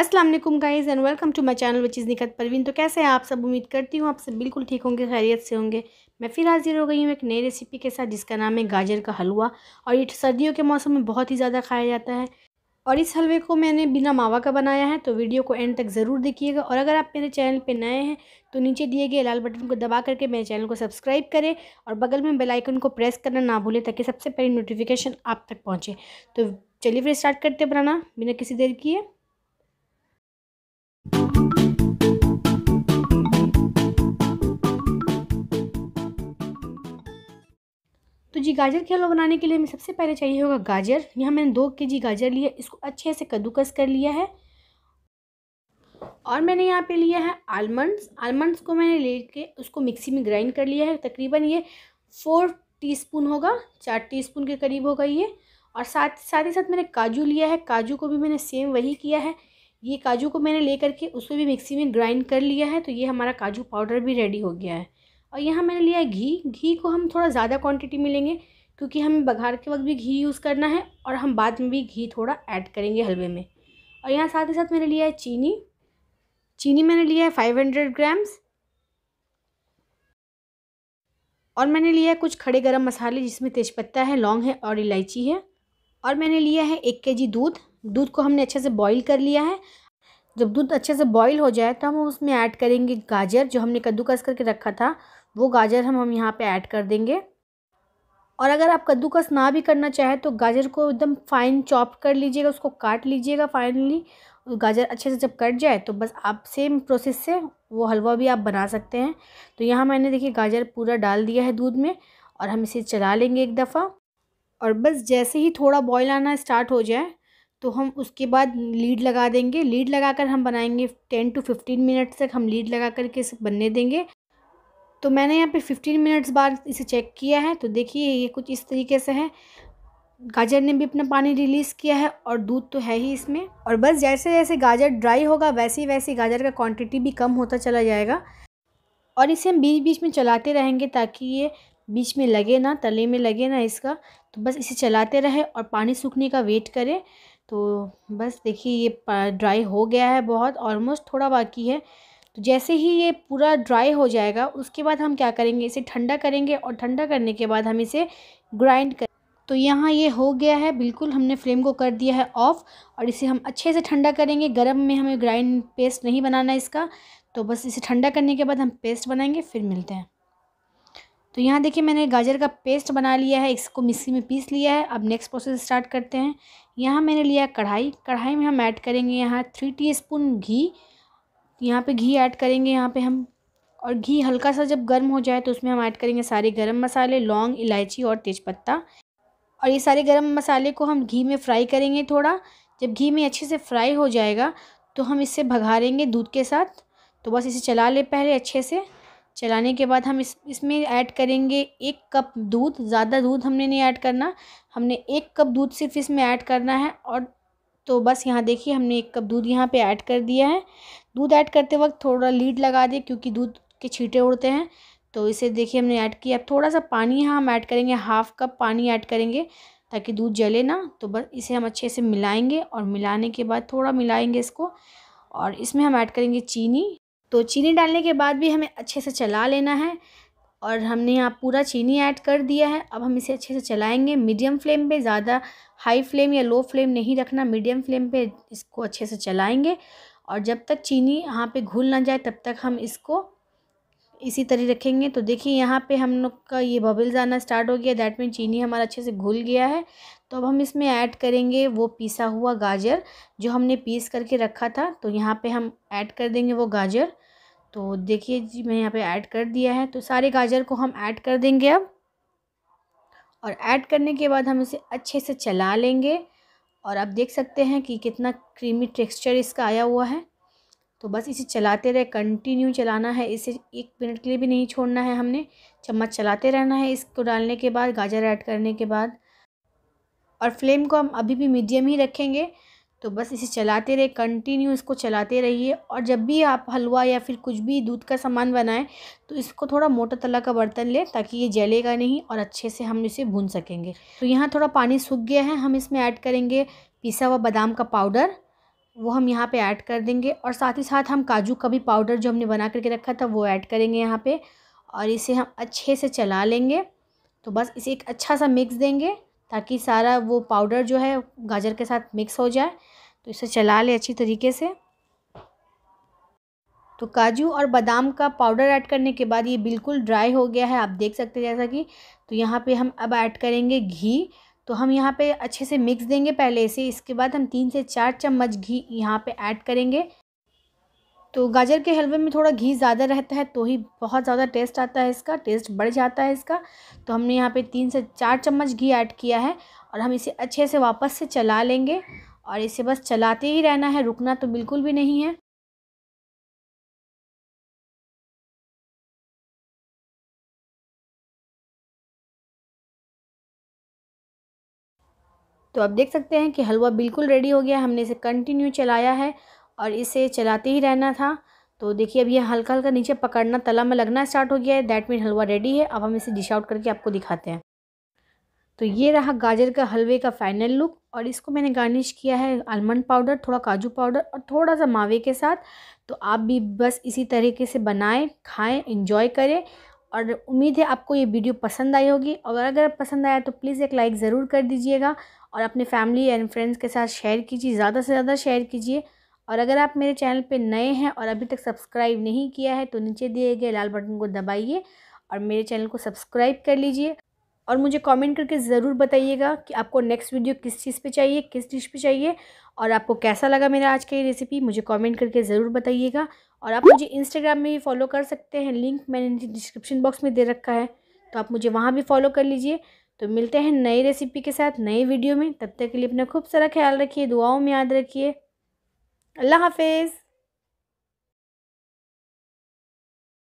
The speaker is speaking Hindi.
Aslam guys and welcome to my channel which is Nikat Parveen तो कैसे हैं आप सब उम्मीद करती हूँ आप सब बिल्कुल ठीक होंगे खैरियत से होंगे मैं फिर हाज़िर हो गई हूँ एक नई रेसिपी के साथ जिसका नाम है गाजर का हलवा और ये सर्दियों के मौसम में बहुत ही ज़्यादा खाया जाता है और इस हलवे को मैंने बिना मावा का बनाया है तो वीडियो को एंड तक ज़रूर देखिएगा और अगर आप मेरे चैनल पर नए हैं तो नीचे दिए गए लाल बटन को दबा करके मेरे चैनल को सब्सक्राइब करें और बगल में बेल आइकन को प्रेस करना ना भूलें ताकि सबसे पहले नोटिफिकेशन आप तक पहुँचे तो चलिए फिर स्टार्ट करते बनाना बिना किसी देर किए तो जी गाजर के हलवा बनाने के लिए हमें सबसे पहले चाहिए होगा गाजर यहाँ मैंने दो के जी गाजर लिया इसको अच्छे से कद्दूकस कर लिया है और मैंने यहाँ पे लिया है आलमंड्स आलमंड्स को मैंने ले के उसको मिक्सी में ग्राइंड कर लिया है तकरीबन ये फोर टीस्पून होगा चार टीस्पून के करीब होगा ये और साथ साथ ही साथ मैंने काजू लिया है काजू को भी मैंने सेम वही किया है ये काजू को मैंने ले करके उसको भी मिक्सी में ग्राइंड कर लिया है तो ये हमारा काजू पाउडर भी रेडी हो गया है और यहाँ मैंने लिया है घी घी को हम थोड़ा ज़्यादा क्वांटिटी में लेंगे क्योंकि हमें बघार के वक्त भी घी यूज़ करना है और हम बाद में भी घी थोड़ा ऐड करेंगे हलवे में और यहाँ साथ ही साथ मैंने लिया है चीनी चीनी मैंने लिया है फाइव हंड्रेड ग्राम्स और मैंने लिया है कुछ खड़े गर्म मसाले जिसमें तेज़पत्ता है लौंग है और इलायची है और मैंने लिया है एक के जी दूध दूध को हमने अच्छे से बॉईल कर लिया है जब दूध अच्छे से बॉईल हो जाए तो हम उसमें ऐड करेंगे गाजर जो हमने कद्दूकस करके रखा था वो गाजर हम हम यहाँ पे ऐड कर देंगे और अगर आप कद्दूकस ना भी करना चाहें तो गाजर को एकदम फाइन चॉप कर लीजिएगा उसको काट लीजिएगा फाइनली गाजर अच्छे से जब कट जाए तो बस आप सेम प्रोसेस से वो हलवा भी आप बना सकते हैं तो यहाँ मैंने देखिए गाजर पूरा डाल दिया है दूध में और हम इसे चला लेंगे एक दफ़ा और बस जैसे ही थोड़ा बॉयल आना स्टार्ट हो जाए तो हम उसके बाद लीड लगा देंगे लीड लगाकर हम बनाएंगे टेन टू फिफ्टीन मिनट तक हम लीड लगा करके इसे बनने देंगे तो मैंने यहाँ पे 15 मिनट्स बाद इसे चेक किया है तो देखिए ये कुछ इस तरीके से है गाजर ने भी अपना पानी रिलीज़ किया है और दूध तो है ही इसमें और बस जैसे जैसे गाजर ड्राई होगा वैसे वैसे गाजर का क्वांटिटी भी कम होता चला जाएगा और इसे हम बीच बीच में चलाते रहेंगे ताकि ये बीच में लगे ना तले में लगे ना इसका तो बस इसे चलाते रहे और पानी सूखने का वेट करें तो बस देखिए ये ड्राई हो गया है बहुत ऑलमोस्ट थोड़ा बाकी है तो जैसे ही ये पूरा ड्राई हो जाएगा उसके बाद हम क्या करेंगे इसे ठंडा करेंगे और ठंडा करने के बाद हम इसे ग्राइंड कर तो यहाँ ये हो गया है बिल्कुल हमने फ्लेम को कर दिया है ऑफ़ और इसे हम अच्छे से ठंडा करेंगे गर्म में हमें ग्राइंड पेस्ट नहीं बनाना है इसका तो बस इसे ठंडा करने के बाद हम पेस्ट बनाएंगे फिर मिलते हैं तो यहाँ देखिए मैंने गाजर का पेस्ट बना लिया है इसको मिक्सी में पीस लिया है अब नेक्स्ट प्रोसेस स्टार्ट करते हैं यहाँ मैंने लिया कढ़ाई कढ़ाई में हम ऐड करेंगे यहाँ थ्री टी घी यहाँ पे घी ऐड करेंगे यहाँ पे हम और घी हल्का सा जब गर्म हो जाए तो उसमें हम ऐड करेंगे सारे गरम मसाले लौंग इलायची और तेज़पत्ता और ये सारे गरम मसाले को हम घी में फ्राई करेंगे थोड़ा जब घी में अच्छे से फ्राई हो जाएगा तो हम इसे भगारेंगे दूध के साथ तो बस इसे चला ले पहले अच्छे से चलाने के बाद हम इस इसमें ऐड करेंगे एक कप दूध ज़्यादा दूध हमने नहीं ऐड करना हमने एक कप दूध सिर्फ इसमें ऐड करना है और तो बस यहाँ देखिए हमने एक कप दूध यहाँ पे ऐड कर दिया है दूध ऐड करते वक्त थोड़ा लीड लगा दें क्योंकि दूध के छींटे उड़ते हैं तो इसे देखिए हमने ऐड किया अब थोड़ा सा पानी यहाँ हम ऐड करेंगे हाफ़ कप पानी ऐड करेंगे ताकि दूध जले ना तो बस इसे हम अच्छे से मिलाएँगे और मिलाने के बाद थोड़ा मिलाएँगे इसको और इसमें हम ऐड करेंगे चीनी तो चीनी डालने के बाद भी हमें अच्छे से चला लेना है और हमने यहाँ पूरा चीनी ऐड कर दिया है अब हम इसे अच्छे से चलाएंगे मीडियम फ्लेम पे ज़्यादा हाई फ्लेम या लो फ्लेम नहीं रखना मीडियम फ्लेम पे इसको अच्छे से चलाएंगे और जब तक चीनी यहाँ पे घुल ना जाए तब तक हम इसको इसी तरह रखेंगे तो देखिए यहाँ पे हम लोग का ये बबल्स आना स्टार्ट हो गया दैट मीन चीनी हमारा अच्छे से घुल गया है तो अब हम इसमें ऐड करेंगे वो पीसा हुआ गाजर जो हमने पीस करके रखा था तो यहाँ पर हम ऐड कर देंगे वो गाजर तो देखिए जी मैंने यहाँ पे ऐड कर दिया है तो सारे गाजर को हम ऐड कर देंगे अब और ऐड करने के बाद हम इसे अच्छे से चला लेंगे और आप देख सकते हैं कि कितना क्रीमी टेक्सचर इसका आया हुआ है तो बस इसे चलाते रहे कंटिन्यू चलाना है इसे एक मिनट के लिए भी नहीं छोड़ना है हमने चम्मच चलाते रहना है इसको डालने के बाद गाजर ऐड करने के बाद और फ्लेम को हम अभी भी मीडियम ही रखेंगे तो बस इसे चलाते रहे कंटिन्यू इसको चलाते रहिए और जब भी आप हलवा या फिर कुछ भी दूध का सामान बनाएं तो इसको थोड़ा मोटा तला का बर्तन ले ताकि ये जलेगा नहीं और अच्छे से हम इसे भून सकेंगे तो यहाँ थोड़ा पानी सूख गया है हम इसमें ऐड करेंगे पिसा हुआ बादाम का पाउडर वो हम यहाँ पर ऐड कर देंगे और साथ ही साथ हम काजू का भी पाउडर जो हमने बना करके रखा था वो ऐड करेंगे यहाँ पर और इसे हम अच्छे से चला लेंगे तो बस इसे एक अच्छा सा मिक्स देंगे ताकि सारा वो पाउडर जो है गाजर के साथ मिक्स हो जाए तो इसे चला ले अच्छी तरीके से तो काजू और बादाम का पाउडर ऐड करने के बाद ये बिल्कुल ड्राई हो गया है आप देख सकते हैं जैसा कि तो यहाँ पे हम अब ऐड करेंगे घी तो हम यहाँ पे अच्छे से मिक्स देंगे पहले इसे इसके बाद हम तीन से चार चम्मच घी यहाँ पे ऐड करेंगे तो गाजर के हलवे में थोड़ा घी ज़्यादा रहता है तो ही बहुत ज़्यादा टेस्ट आता है इसका टेस्ट बढ़ जाता है इसका तो हमने यहाँ पे तीन से चार चम्मच घी ऐड किया है और हम इसे अच्छे से वापस से चला लेंगे और इसे बस चलाते ही रहना है रुकना तो बिल्कुल भी नहीं है तो आप देख सकते हैं कि हलवा बिल्कुल रेडी हो गया हमने इसे कंटिन्यू चलाया है और इसे चलाते ही रहना था तो देखिए अब ये हल्का हल्का नीचे पकड़ना तला में लगना स्टार्ट हो गया है दैट मीन हलवा रेडी है अब हम इसे डिश आउट करके आपको दिखाते हैं तो ये रहा गाजर का हलवे का फाइनल लुक और इसको मैंने गार्निश किया है आलमंड पाउडर थोड़ा काजू पाउडर और थोड़ा सा मावे के साथ तो आप भी बस इसी तरीके से बनाएं खाएं इंजॉय करें और उम्मीद है आपको ये वीडियो पसंद आई होगी और अगर पसंद आया तो प्लीज़ एक लाइक ज़रूर कर दीजिएगा और अपने फैमिली एंड फ्रेंड्स के साथ शेयर कीजिए ज़्यादा से ज़्यादा शेयर कीजिए और अगर आप मेरे चैनल पे नए हैं और अभी तक सब्सक्राइब नहीं किया है तो नीचे दिए गए लाल बटन को दबाइए और मेरे चैनल को सब्सक्राइब कर लीजिए और मुझे कमेंट करके ज़रूर बताइएगा कि आपको नेक्स्ट वीडियो किस चीज़ पे चाहिए किस डिश पे चाहिए और आपको कैसा लगा मेरा आज का ये रेसिपी मुझे कमेंट करके ज़रूर बताइएगा और आप मुझे इंस्टाग्राम में भी फॉलो कर सकते हैं लिंक मैंने डिस्क्रिप्शन बॉक्स में दे रखा है तो आप मुझे वहाँ भी फॉलो कर लीजिए तो मिलते हैं नई रेसिपी के साथ नई वीडियो में तब तक के लिए अपना खूब सारा ख्याल रखिए दुआओं में याद रखिए La Hafiz.